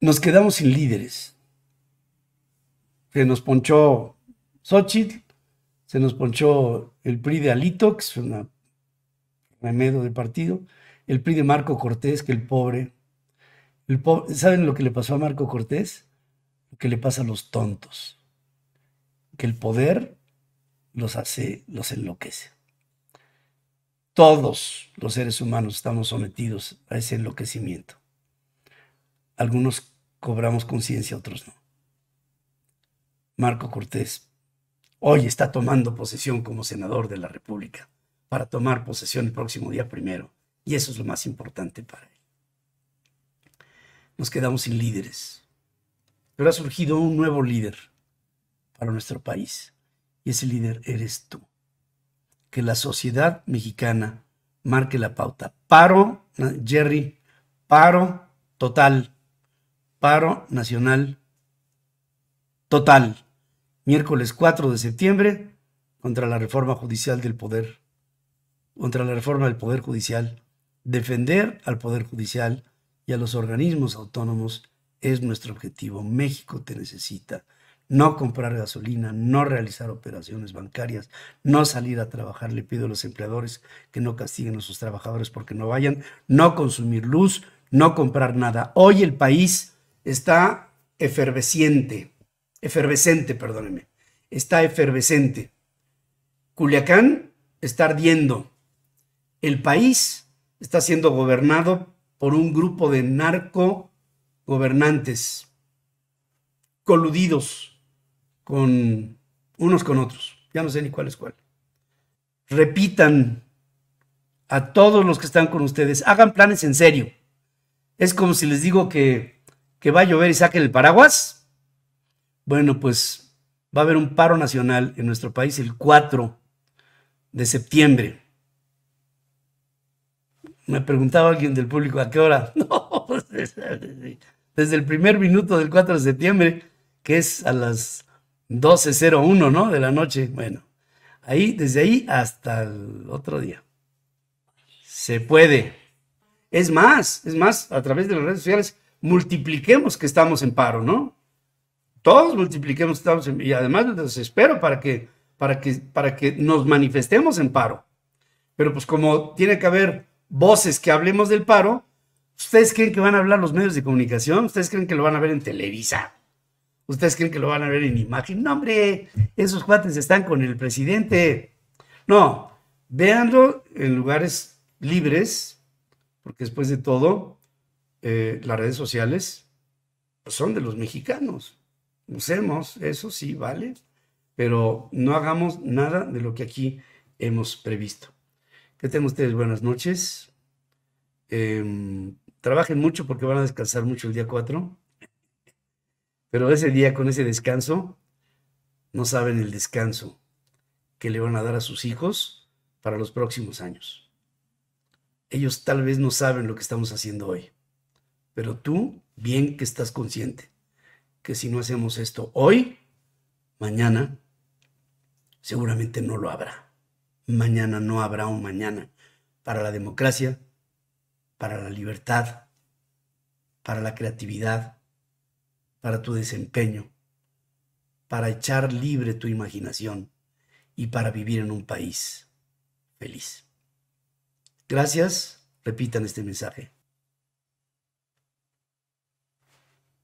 nos quedamos sin líderes. Se nos ponchó Xochitl, se nos ponchó el PRI de Alito, que es un remedio de partido, el PRI de Marco Cortés, que el pobre, el ¿Saben lo que le pasó a Marco Cortés? Lo que le pasa a los tontos. Que el poder los hace, los enloquece. Todos los seres humanos estamos sometidos a ese enloquecimiento algunos cobramos conciencia, otros no. Marco Cortés hoy está tomando posesión como senador de la República para tomar posesión el próximo día primero. Y eso es lo más importante para él. Nos quedamos sin líderes. Pero ha surgido un nuevo líder para nuestro país. Y ese líder eres tú. Que la sociedad mexicana marque la pauta. Paro, Jerry, paro total paro nacional total, miércoles 4 de septiembre, contra la reforma judicial del poder, contra la reforma del poder judicial. Defender al poder judicial y a los organismos autónomos es nuestro objetivo. México te necesita. No comprar gasolina, no realizar operaciones bancarias, no salir a trabajar. Le pido a los empleadores que no castiguen a sus trabajadores porque no vayan, no consumir luz, no comprar nada. Hoy el país está efervescente, efervescente, perdóneme, está efervescente. Culiacán está ardiendo. El país está siendo gobernado por un grupo de narco gobernantes coludidos con unos con otros. Ya no sé ni cuál es cuál. Repitan a todos los que están con ustedes, hagan planes en serio. Es como si les digo que que va a llover y saquen el paraguas, bueno, pues va a haber un paro nacional en nuestro país el 4 de septiembre. Me preguntaba alguien del público, ¿a qué hora? No, pues, desde el primer minuto del 4 de septiembre, que es a las 12.01, ¿no? De la noche. Bueno, ahí, desde ahí hasta el otro día. Se puede. Es más, es más, a través de las redes sociales multipliquemos que estamos en paro, ¿no? Todos multipliquemos que estamos en Y además les espero para que, para, que, para que nos manifestemos en paro. Pero pues como tiene que haber voces que hablemos del paro, ¿ustedes creen que van a hablar los medios de comunicación? ¿Ustedes creen que lo van a ver en Televisa? ¿Ustedes creen que lo van a ver en imagen? No, hombre, esos cuates están con el presidente. No, véanlo en lugares libres, porque después de todo, eh, las redes sociales pues, son de los mexicanos. Usemos, eso sí, vale, pero no hagamos nada de lo que aquí hemos previsto. Que tengan ustedes buenas noches. Em, trabajen mucho porque van a descansar mucho el día 4. Pero ese día, con ese descanso, no saben el descanso que le van a dar a sus hijos para los próximos años. Ellos tal vez no saben lo que estamos haciendo hoy. Pero tú, bien que estás consciente que si no hacemos esto hoy, mañana seguramente no lo habrá. Mañana no habrá un mañana para la democracia, para la libertad, para la creatividad, para tu desempeño, para echar libre tu imaginación y para vivir en un país feliz. Gracias, repitan este mensaje.